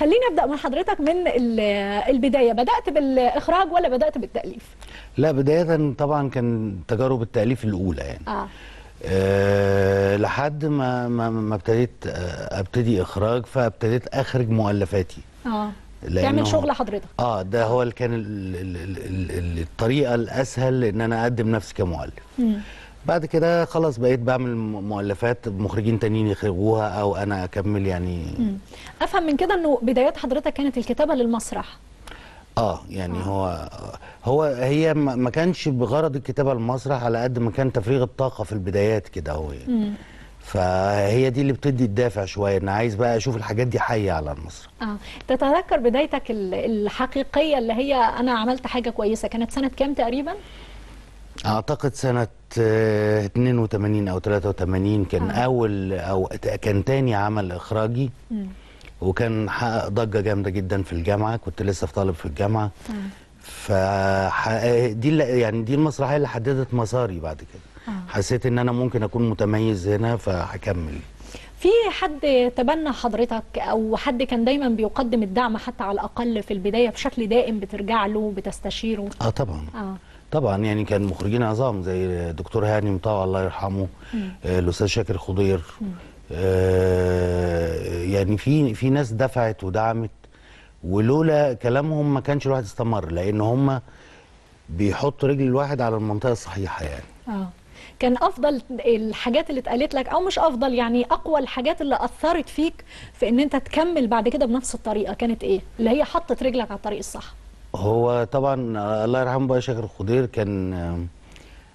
خليني ابدا مع حضرتك من البدايه بدات بالاخراج ولا بدات بالتاليف لا بدايه طبعا كان تجارب التاليف الاولى يعني آه. أه لحد ما ما, ما ابتديت آه، ابتدي اخراج فابتديت اخرج مؤلفاتي اه تعمل شغل حضرتك اه ده هو اللي كان الطريقه الاسهل ان انا اقدم نفسي كمؤلف بعد كده خلاص بقيت بعمل مؤلفات مخرجين تانيين يخرجوها او انا اكمل يعني مم. افهم من كده انه بدايات حضرتك كانت الكتابه للمسرح اه يعني آه. هو هو هي ما كانش بغرض الكتابه للمسرح على قد ما كان تفريغ الطاقه في البدايات كده اهو يعني فهي دي اللي بتدي الدافع شويه انا عايز بقى اشوف الحاجات دي حيه على المسرح اه تتذكر بدايتك الحقيقيه اللي هي انا عملت حاجه كويسه كانت سنه كام تقريبا اعتقد سنه 82 آه، او 83 كان آه. اول او كان تاني عمل اخراجي م. وكان حقق ضجه جامده جدا في الجامعه كنت لسه في طالب في الجامعه م. ف آه، دي يعني دي المسرحيه اللي حددت مساري بعد كده آه. حسيت ان انا ممكن اكون متميز هنا فهكمل في حد تبنى حضرتك او حد كان دايما بيقدم الدعم حتى على الاقل في البدايه بشكل دائم بترجع له بتستشيره اه طبعا اه طبعا يعني كان مخرجين عظام زي دكتور هاني مطاوع الله يرحمه آه، الاستاذ شاكر خضير آه، يعني في في ناس دفعت ودعمت ولولا كلامهم ما كانش الواحد استمر لان هم بيحطوا رجل الواحد على المنطقه الصحيحه يعني اه كان افضل الحاجات اللي اتقالت لك او مش افضل يعني اقوى الحاجات اللي اثرت فيك في ان انت تكمل بعد كده بنفس الطريقه كانت ايه اللي هي حطت رجلك على الطريق الصح هو طبعا الله يرحمه بقى شاكر الخضير كان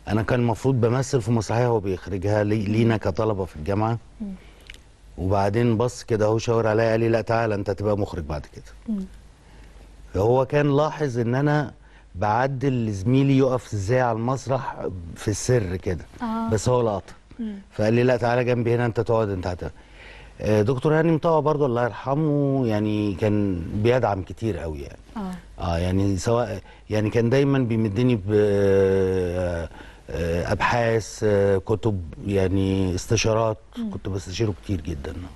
انا كان المفروض بمثل في مسرحيه هو بيخرجها لينا كطلبه في الجامعه وبعدين بص كده هو شاور عليا قال لي لا تعالى انت تبقى مخرج بعد كده فهو كان لاحظ ان انا بعدل لزميلي يقف ازاي على المسرح في السر كده آه. بس هو لقطه فقال لي لا تعالى جنبي هنا انت تقعد انت هتقعد آه، دكتور هاني مطوع برضو الله يرحمه يعني كان بيدعم كتير قوي يعني آه. اه يعني سواء يعني كان دايما بيمدني ب آه، آه، ابحاث آه، كتب يعني استشارات كنت بستشيره كتير جدا